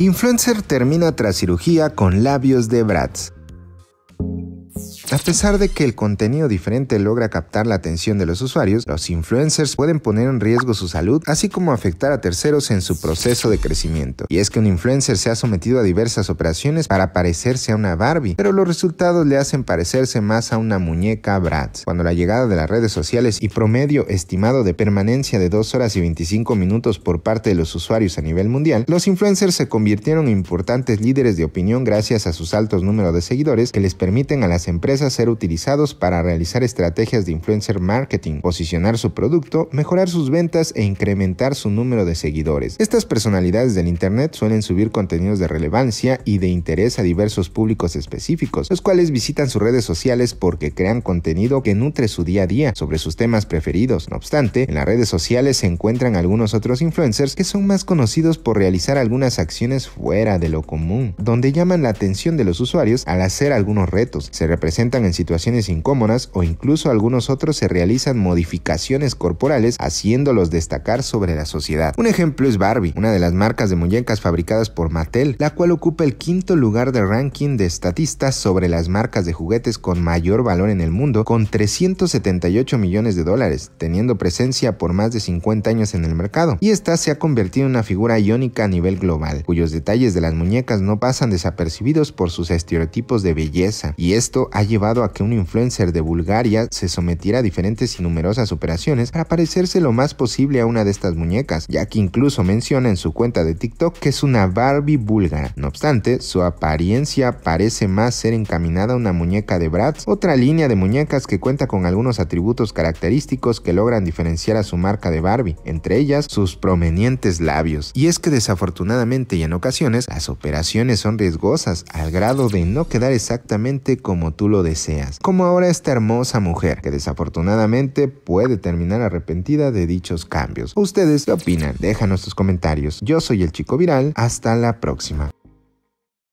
Influencer termina tras cirugía con labios de Bratz. A pesar de que el contenido diferente logra captar la atención de los usuarios, los influencers pueden poner en riesgo su salud, así como afectar a terceros en su proceso de crecimiento. Y es que un influencer se ha sometido a diversas operaciones para parecerse a una Barbie, pero los resultados le hacen parecerse más a una muñeca Bratz. Cuando la llegada de las redes sociales y promedio estimado de permanencia de 2 horas y 25 minutos por parte de los usuarios a nivel mundial, los influencers se convirtieron en importantes líderes de opinión gracias a sus altos números de seguidores que les permiten a las empresas a ser utilizados para realizar estrategias de influencer marketing, posicionar su producto, mejorar sus ventas e incrementar su número de seguidores. Estas personalidades del Internet suelen subir contenidos de relevancia y de interés a diversos públicos específicos, los cuales visitan sus redes sociales porque crean contenido que nutre su día a día sobre sus temas preferidos. No obstante, en las redes sociales se encuentran algunos otros influencers que son más conocidos por realizar algunas acciones fuera de lo común, donde llaman la atención de los usuarios al hacer algunos retos. Se representan en situaciones incómodas o incluso algunos otros se realizan modificaciones corporales haciéndolos destacar sobre la sociedad. Un ejemplo es Barbie, una de las marcas de muñecas fabricadas por Mattel, la cual ocupa el quinto lugar de ranking de estatistas sobre las marcas de juguetes con mayor valor en el mundo con 378 millones de dólares, teniendo presencia por más de 50 años en el mercado, y esta se ha convertido en una figura iónica a nivel global, cuyos detalles de las muñecas no pasan desapercibidos por sus estereotipos de belleza, y esto ha llevado a que un influencer de Bulgaria se sometiera a diferentes y numerosas operaciones para parecerse lo más posible a una de estas muñecas, ya que incluso menciona en su cuenta de TikTok que es una Barbie búlgara. No obstante, su apariencia parece más ser encaminada a una muñeca de Bratz, otra línea de muñecas que cuenta con algunos atributos característicos que logran diferenciar a su marca de Barbie, entre ellas sus prominentes labios. Y es que desafortunadamente y en ocasiones, las operaciones son riesgosas al grado de no quedar exactamente como tú lo deseas, como ahora esta hermosa mujer, que desafortunadamente puede terminar arrepentida de dichos cambios. ¿Ustedes qué opinan? Déjanos tus comentarios. Yo soy el chico viral, hasta la próxima.